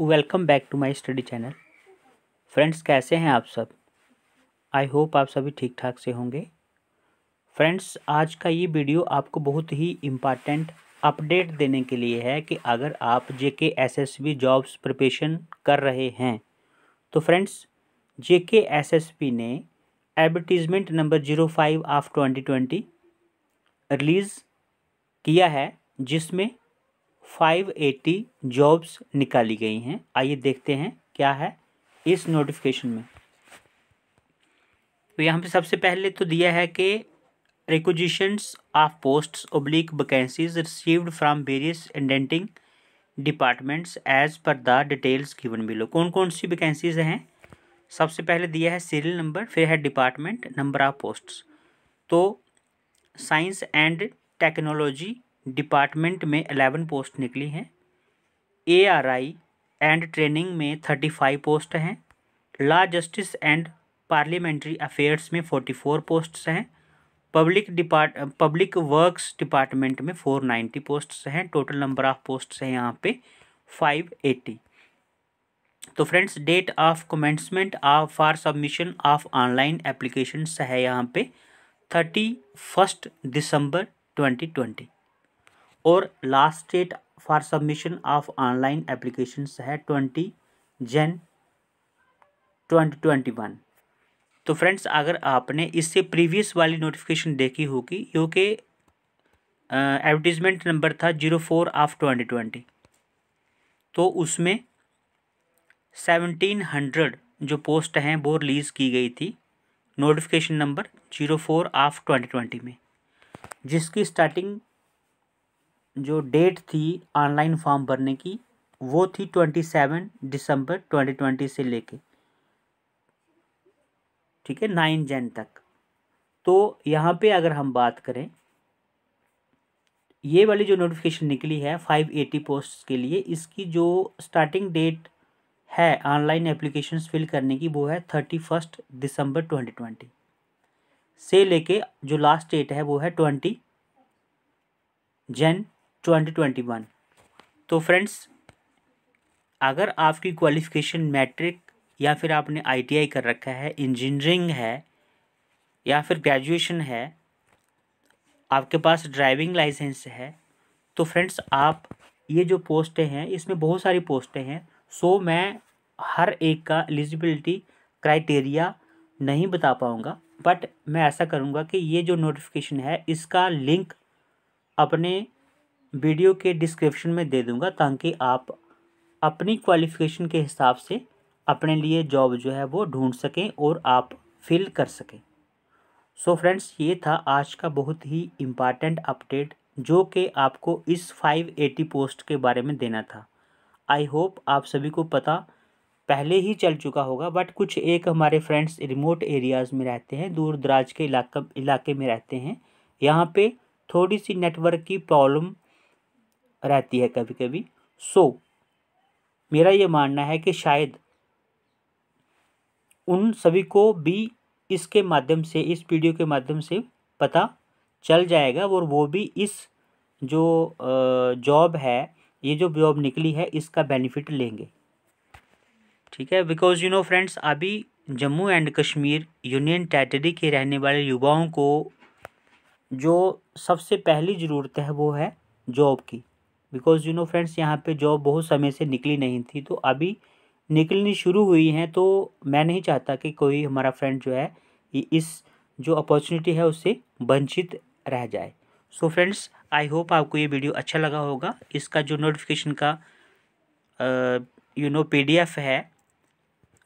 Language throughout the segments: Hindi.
welcome back to my study channel friends कैसे हैं आप सब आई होप आप सभी ठीक ठाक से होंगे फ्रेंड्स आज का ये वीडियो आपको बहुत ही इम्पॉर्टेंट अपडेट देने के लिए है कि अगर आप J K S S B jobs preparation कर रहे हैं तो friends J K S S B ने advertisement number zero five of twenty twenty release किया है जिसमें 580 जॉब्स निकाली गई हैं आइए देखते हैं क्या है इस नोटिफिकेशन में तो यहाँ पे सबसे पहले तो दिया है कि requisitions of posts oblique vacancies received from various indenting departments as per the details given below कौन कौन सी वैकेंसीज हैं सबसे पहले दिया है सीरियल नंबर फिर है डिपार्टमेंट नंबर ऑफ पोस्ट्स तो साइंस एंड टेक्नोलॉजी डिपार्टमेंट में अलेवन पोस्ट निकली हैं A R I and training में थर्टी फाइव पोस्ट हैं law justice and parliamentary affairs में फोर्टी फोर पोस्ट हैं public depart public works department में फोर नाइन्टी पोस्ट हैं टोटल नंबर ऑफ पोस्ट हैं यहाँ पे फाइव एटी तो friends date of commencement of for submission of online application है यहाँ पे thirty first December twenty twenty और last date for submission of online application है twenty Jan twenty twenty one तो फ्रेंड्स अगर आपने इससे प्रीवियस वाली नोटिफिकेशन देखी होगी क्योंकि एडवर्टीजमेंट नंबर था zero four of twenty twenty तो उसमें सेवनटीन हंड्रेड जो पोस्ट हैं वो रिलीज़ की गई थी notification number zero four of twenty twenty में जिसकी स्टार्टिंग जो डेट थी ऑनलाइन फॉर्म भरने की वो थी twenty seven December twenty twenty से लेके ठीक है नाइन जैन तक तो यहाँ पे अगर हम बात करें ये वाली जो नोटिफिकेशन निकली है फाइव एटी पोस्ट के लिए इसकी जो स्टार्टिंग डेट है ऑनलाइन एप्लीकेशन फिल करने की वो है thirty first December twenty twenty से लेके जो लास्ट डेट है वो है ट्वेंटी जैन 2021 तो फ्रेंड्स अगर आपकी क्वालिफ़िकेशन मैट्रिक या फिर आपने आईटीआई कर रखा है इंजीनियरिंग है या फिर ग्रेजुएशन है आपके पास ड्राइविंग लाइसेंस है तो फ्रेंड्स आप ये जो पोस्टें हैं इसमें बहुत सारी पोस्टें हैं सो मैं हर एक का एलिजिबिलिटी क्राइटेरिया नहीं बता पाऊँगा बट मैं ऐसा करूँगा कि ये जो नोटिफिकेशन है इसका लिंक अपने वीडियो के डिस्क्रिप्शन में दे दूँगा ताकि आप अपनी क्वालिफ़िकेशन के हिसाब से अपने लिए जॉब जो है वो ढूंढ सकें और आप फिल कर सकें सो so फ्रेंड्स ये था आज का बहुत ही इम्पॉर्टेंट अपडेट जो कि आपको इस 580 पोस्ट के बारे में देना था आई होप आप सभी को पता पहले ही चल चुका होगा बट कुछ एक हमारे फ्रेंड्स रिमोट एरियाज़ में रहते हैं दूर दराज के इलाके में रहते हैं यहाँ पे थोड़ी सी नेटवर्क की प्रॉब्लम रहती है कभी कभी सो so, मेरा ये मानना है कि शायद उन सभी को भी इसके माध्यम से इस वीडियो के माध्यम से पता चल जाएगा और वो भी इस जो जॉब है ये जो जॉब निकली है इसका बेनिफिट लेंगे ठीक है बिकॉज यू नो फ्रेंड्स अभी Jammu and Kashmir union territory के रहने वाले युवाओं को जो सबसे पहली ज़रूरत है वो है जॉब की बिकॉज यू नो फ्रेंड्स यहाँ पे जॉब बहुत समय से निकली नहीं थी तो अभी निकलनी शुरू हुई हैं तो मैं नहीं चाहता कि कोई हमारा फ्रेंड जो है इस जो अपॉर्चुनिटी है उससे वंचित रह जाए सो फ्रेंड्स आई होप आपको ये वीडियो अच्छा लगा होगा इसका जो नोटिफिकेशन का यू नो पी है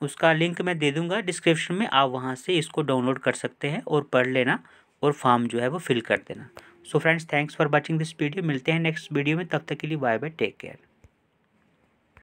उसका लिंक मैं दे दूंगा डिस्क्रिप्शन में आप वहाँ से इसको डाउनलोड कर सकते हैं और पढ़ लेना और फॉर्म जो है वो फिल कर देना so friends thanks for watching this video मिलते हैं नेक्स्ट वीडियो में तब तक के लिए बाय बाय टेक केयर